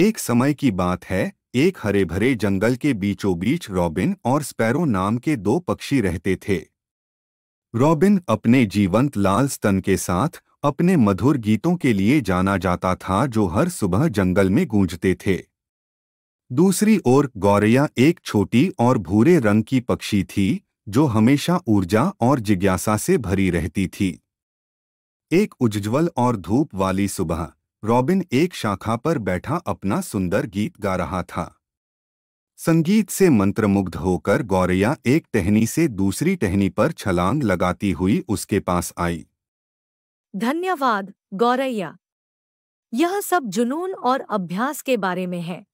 एक समय की बात है एक हरे भरे जंगल के बीचों बीच रॉबिन और स्पैरो नाम के दो पक्षी रहते थे रॉबिन अपने जीवंत लाल स्तन के साथ अपने मधुर गीतों के लिए जाना जाता था जो हर सुबह जंगल में गूंजते थे दूसरी ओर गौरैया एक छोटी और भूरे रंग की पक्षी थी जो हमेशा ऊर्जा और जिज्ञासा से भरी रहती थी एक उज्ज्वल और धूप वाली सुबह रॉबिन एक शाखा पर बैठा अपना सुंदर गीत गा रहा था संगीत से मंत्रमुग्ध होकर गौरैया एक टहनी से दूसरी टहनी पर छलांग लगाती हुई उसके पास आई धन्यवाद गौरैया यह सब जुनून और अभ्यास के बारे में है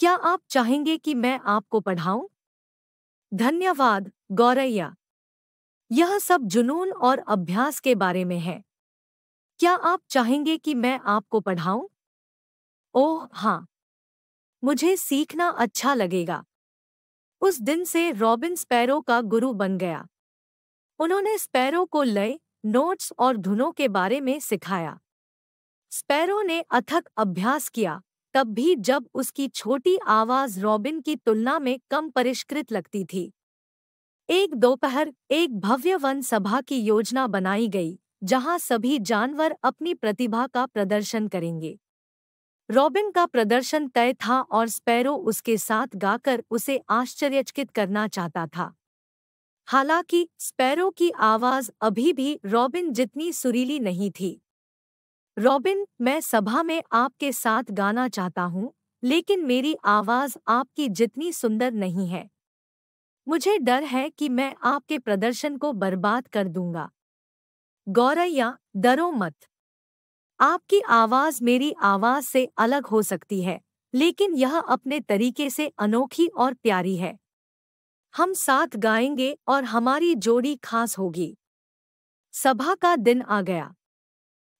क्या आप चाहेंगे कि मैं आपको पढ़ाऊं धन्यवाद गौरैया यह सब जुनून और अभ्यास के बारे में है क्या आप चाहेंगे कि मैं आपको पढ़ाऊं? ओह हाँ मुझे सीखना अच्छा लगेगा उस दिन से रॉबिन स्पैरो का गुरु बन गया उन्होंने स्पैरो को लय नोट्स और धुनों के बारे में सिखाया स्पैरो ने अथक अभ्यास किया तब भी जब उसकी छोटी आवाज रॉबिन की तुलना में कम परिष्कृत लगती थी एक दोपहर एक भव्य वन सभा की योजना बनाई गई जहां सभी जानवर अपनी प्रतिभा का प्रदर्शन करेंगे रॉबिन का प्रदर्शन तय था और स्पैरो उसके साथ गाकर उसे आश्चर्यचकित करना चाहता था हालांकि स्पैरो की आवाज अभी भी रॉबिन जितनी सुरीली नहीं थी रॉबिन मैं सभा में आपके साथ गाना चाहता हूँ लेकिन मेरी आवाज आपकी जितनी सुंदर नहीं है मुझे डर है कि मैं आपके प्रदर्शन को बर्बाद कर दूंगा गौरैया डरो मत आपकी आवाज मेरी आवाज से अलग हो सकती है लेकिन यह अपने तरीके से अनोखी और प्यारी है हम साथ गाएंगे और हमारी जोड़ी खास होगी सभा का दिन आ गया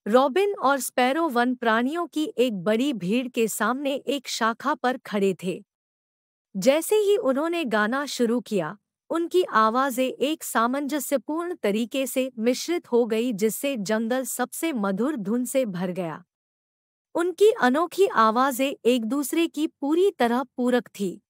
रॉबिन और स्पैरो वन प्राणियों की एक बड़ी भीड़ के सामने एक शाखा पर खड़े थे जैसे ही उन्होंने गाना शुरू किया उनकी आवाज़ें एक सामंजस्यपूर्ण तरीके से मिश्रित हो गई जिससे जंगल सबसे मधुर धुन से भर गया उनकी अनोखी आवाज़ें एक दूसरे की पूरी तरह पूरक थी